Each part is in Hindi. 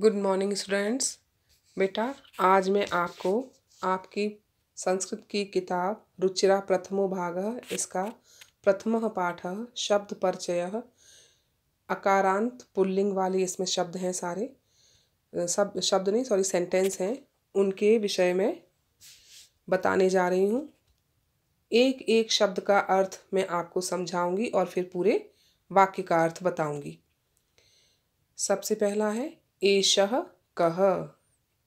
गुड मॉर्निंग स्टूडेंट्स बेटा आज मैं आपको आपकी संस्कृत की किताब रुचिरा प्रथमो भाग इसका प्रथम पाठ शब्द परिचय अकारांत पुल्लिंग वाली इसमें शब्द हैं सारे सब शब्द नहीं सॉरी सेंटेंस हैं उनके विषय में बताने जा रही हूँ एक एक शब्द का अर्थ मैं आपको समझाऊंगी और फिर पूरे वाक्य का अर्थ बताऊंगी सबसे पहला है एष कह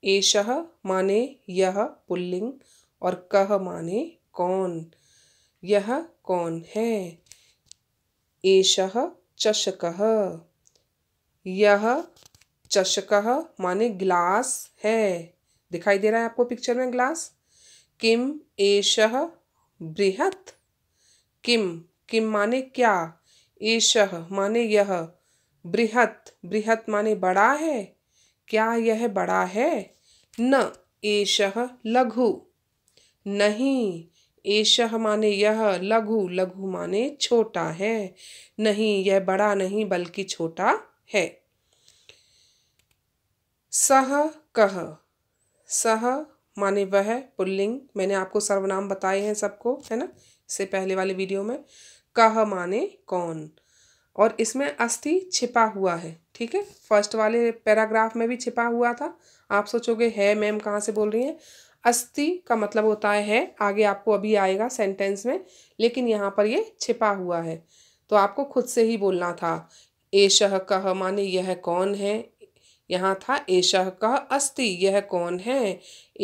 एष माने यह पुल्लिंग और कह माने कौन यह कौन है एष चषक यह चषक माने ग्लास है दिखाई दे रहा है आपको पिक्चर में ग्लास किम एष बृहत किम किम माने क्या एष माने यह बृहत बृहत माने बड़ा है क्या यह बड़ा है न एष लघु नहीं एष माने यह लघु लघु माने छोटा है नहीं यह बड़ा नहीं बल्कि छोटा है सह कह सह माने वह पुल्लिंग मैंने आपको सर्वनाम बताए हैं सबको है ना इससे पहले वाले वीडियो में कह माने कौन और इसमें अस्थि छिपा हुआ है ठीक है फर्स्ट वाले पैराग्राफ में भी छिपा हुआ था आप सोचोगे है मैम कहाँ से बोल रही हैं अस्थि का मतलब होता है, है आगे आपको अभी आएगा सेंटेंस में लेकिन यहाँ पर ये छिपा हुआ है तो आपको खुद से ही बोलना था एशह कह माने यह कौन है यहाँ था एशह कह अस्थि यह कौन है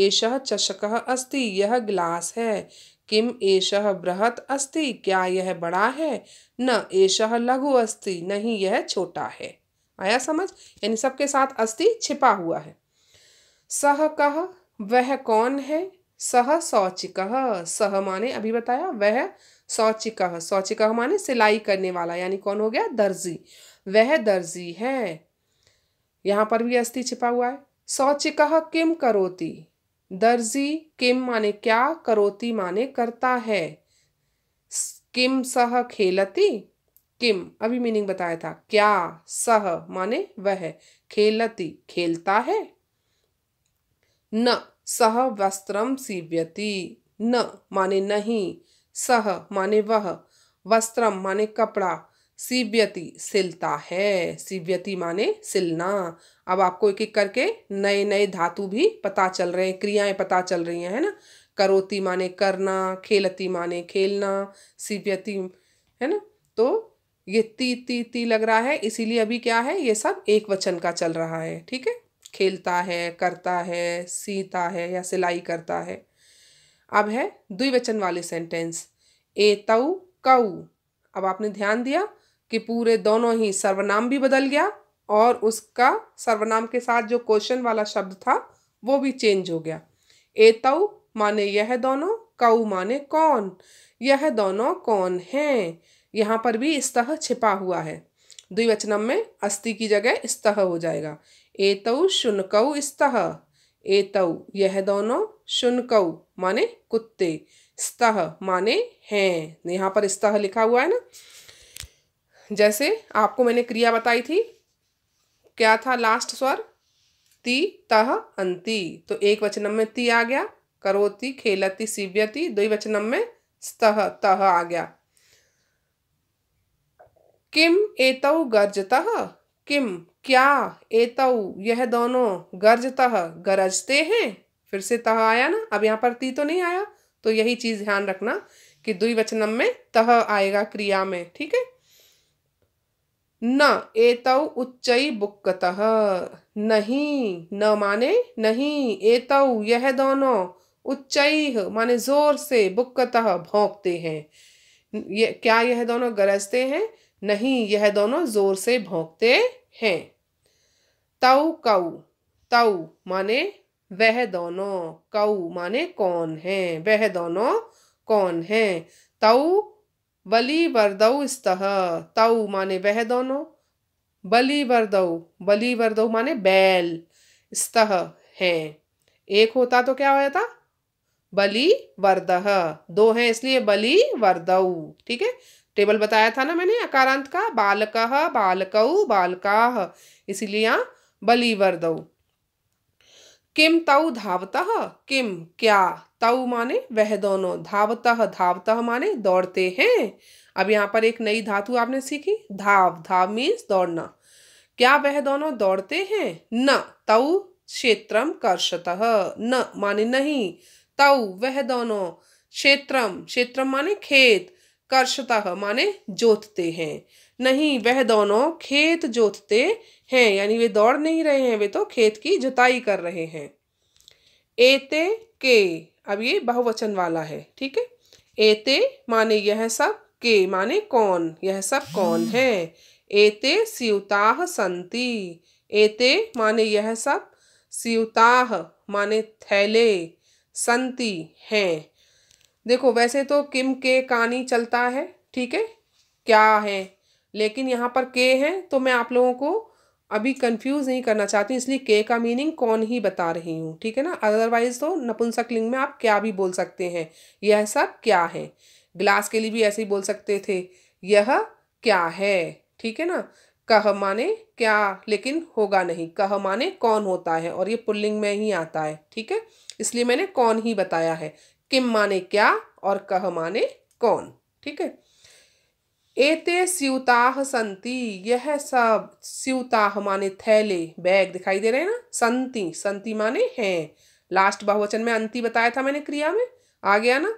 एशह चषक अस्थि यह गिलास है किम एषः बृहत अस्ति क्या यह बड़ा है न एषः लघु अस्ति नहीं यह छोटा है आया समझ यानी सबके साथ अस्ति छिपा हुआ है सह कह वह कौन है सह सौचिक सह माने अभी बताया वह सौचिक सौचिक माने सिलाई करने वाला यानी कौन हो गया दर्जी वह दर्जी है यहाँ पर भी अस्थि छिपा हुआ है सौचिक किम करोती दर्जी किम माने क्या करोती माने करता है किम सह खेलती किम अभी मीनिंग बताया था क्या सह माने वह खेलती खेलता है न सह वस्त्रम सीव्यती न माने नहीं सह माने वह वस्त्रम माने कपड़ा सीव्यति सिलता है सीव्यति माने सिलना अब आपको एक एक करके नए नए धातु भी पता चल रहे हैं क्रियाएं पता चल रही हैं है ना करोती माने करना खेलती माने खेलना सीव्यति है ना तो ये ती ती ती लग रहा है इसीलिए अभी क्या है ये सब एक वचन का चल रहा है ठीक है खेलता है करता है सीता है या सिलाई करता है अब है द्विवचन वाले सेंटेंस ए कऊ अब आपने ध्यान दिया कि पूरे दोनों ही सर्वनाम भी बदल गया और उसका सर्वनाम के साथ जो क्वेश्चन वाला शब्द था वो भी चेंज हो गया तऊ माने यह दोनों कऊ माने कौन यह दोनों कौन हैं यहाँ पर भी स्तह छिपा हुआ है द्विवचनम में अस्थि की जगह स्तह हो जाएगा शुन शुनकऊ स्तः तऊ यह दोनों शुनकऊ माने कुत्ते स्तः माने हैं यहाँ पर स्तह लिखा हुआ है ना जैसे आपको मैंने क्रिया बताई थी क्या था लास्ट स्वर ती तह अंति तो एक वचनम में ती आ गया करोती खेलती सीव्यती दो वचनम में स्तह तह आ गया किम एतौ गर्जतः किम क्या एतौ यह दोनों गर्जतः गरजते हैं फिर से तह आया ना अब यहाँ पर ती तो नहीं आया तो यही चीज़ ध्यान रखना कि द्विवचनम में तह आएगा क्रिया में ठीक है न एतौ उच्च बुक्कत नहीं न माने नहीं एतौ यह दोनों उच्च माने जोर से बुक्कत भोंकते हैं ये क्या यह दोनों गरजते हैं नहीं यह दोनों जोर से भोंकते हैं तऊ कऊ तऊ माने वह दोनों कऊ माने कौन है वह दोनों कौन है तऊ बलि वरदऊ स्तः तऊ माने वह दोनों बलि वरदऊ बलि वरदऊ माने बैल स्तः हैं एक होता तो क्या होता बलि वर्दह दो हैं इसलिए बलि वरदऊ ठीक है टेबल बताया था ना मैंने अकारांत का बालक बालकऊ बालका इसीलिए यहाँ बलि वरदऊ किम तऊ धावत किम क्या ताऊ माने वह दोनों धावतः धावतः माने दौड़ते हैं अब यहाँ पर एक नई धातु आपने सीखी धाव धाव मीन्स दौड़ना क्या वह दोनों दौड़ते हैं न तऊ क्षेत्रम कर्षतः न माने नहीं तऊ वह दोनों क्षेत्रम क्षेत्रम माने खेत करशतः माने जोतते हैं नहीं वह दोनों खेत जोतते हैं यानी वे दौड़ नहीं रहे हैं वे तो खेत की जुताई कर रहे हैं एते के अब ये बहुवचन वाला है ठीक है एते माने यह सब के माने कौन यह सब कौन हाँ। है एते स्यूताह संति एते माने यह सब स्यूताह माने थैले संति हैं देखो वैसे तो किम के कानी चलता है ठीक है क्या है लेकिन यहाँ पर के हैं तो मैं आप लोगों को अभी कंफ्यूज नहीं करना चाहती हूँ इसलिए के का मीनिंग कौन ही बता रही हूँ ठीक है ना अदरवाइज तो नपुंसक लिंग में आप क्या भी बोल सकते हैं यह सब क्या है ग्लास के लिए भी ऐसे ही बोल सकते थे यह क्या है ठीक है ना कह माने क्या लेकिन होगा नहीं कह माने कौन होता है और ये पुल्लिंग में ही आता है ठीक है इसलिए मैंने कौन ही बताया है किम माने क्या और कह माने कौन ठीक है एते स्यूताह संति यह सब स्यूताह माने थैले बैग दिखाई दे रहे हैं ना संति संति माने हैं लास्ट बहुवचन में अंति बताया था मैंने क्रिया में आ गया ना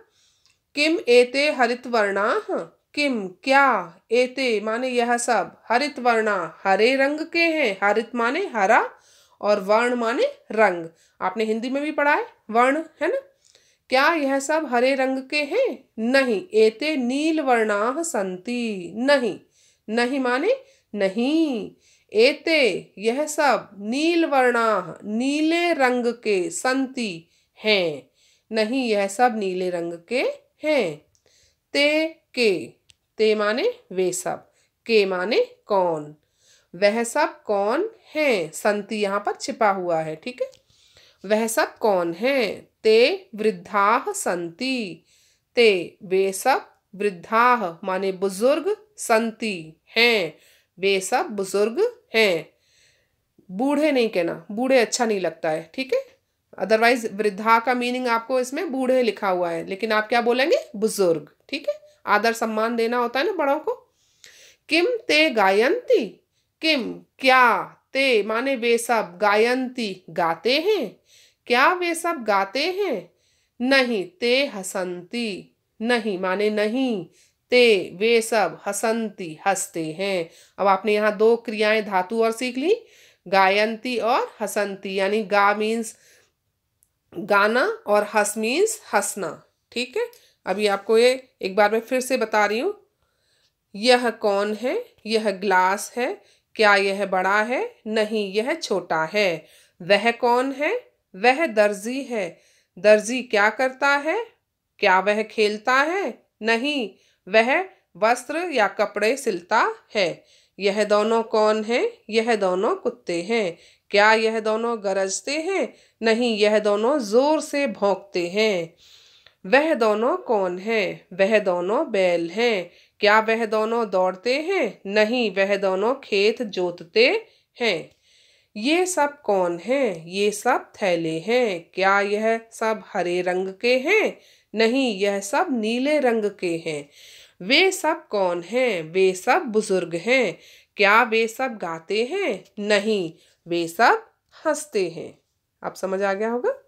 किम एते हरित वर्णा किम क्या एते माने यह सब हरित वर्णा हरे रंग के हैं हरित माने हरा और वर्ण माने रंग आपने हिंदी में भी पढ़ा है वर्ण है ना क्या यह सब हरे रंग के हैं नहीं एते नील वर्णा संति नहीं नहीं माने नहीं एते यह सब नील वर्णा नीले रंग के संति हैं नहीं यह सब नीले रंग के हैं ते के ते माने वे सब के माने कौन वह सब कौन है संति यहाँ पर छिपा हुआ है ठीक है वह सब कौन है ते वृद्धा संति ते वे सब वृद्धा माने बुजुर्ग संति हैं वे सब बुजुर्ग हैं बूढ़े नहीं कहना बूढ़े अच्छा नहीं लगता है ठीक है अदरवाइज वृद्धा का मीनिंग आपको इसमें बूढ़े लिखा हुआ है लेकिन आप क्या बोलेंगे बुजुर्ग ठीक है आदर सम्मान देना होता है ना बड़ों को किम ते गायंती किम क्या ते माने वे सब गायंती गाते हैं क्या वे सब गाते हैं नहीं ते हसंती नहीं माने नहीं ते वे सब हसंती हंसते हैं अब आपने यहाँ दो क्रियाएं धातु और सीख ली गायंती और हसंती यानी गा मीन्स गाना और हस मीन्स हंसना ठीक है अभी आपको ये एक बार मैं फिर से बता रही हूँ यह कौन है यह ग्लास है क्या यह बड़ा है नहीं यह छोटा है वह कौन है वह दर्जी है दर्जी क्या करता है क्या वह खेलता है नहीं वह वस्त्र या कपड़े सिलता है यह दोनों कौन है यह दोनों कुत्ते हैं क्या यह दोनों गरजते हैं नहीं यह दोनों जोर से भौंकते हैं वह दोनों कौन हैं वह दोनों बैल हैं क्या वह दोनों दौड़ते हैं नहीं वह दोनों खेत जोतते हैं ये सब कौन हैं ये सब थैले हैं क्या यह सब हरे रंग के हैं नहीं यह सब नीले रंग के हैं वे सब कौन हैं वे सब बुजुर्ग हैं क्या वे सब गाते हैं नहीं वे सब हंसते हैं आप समझ आ गया होगा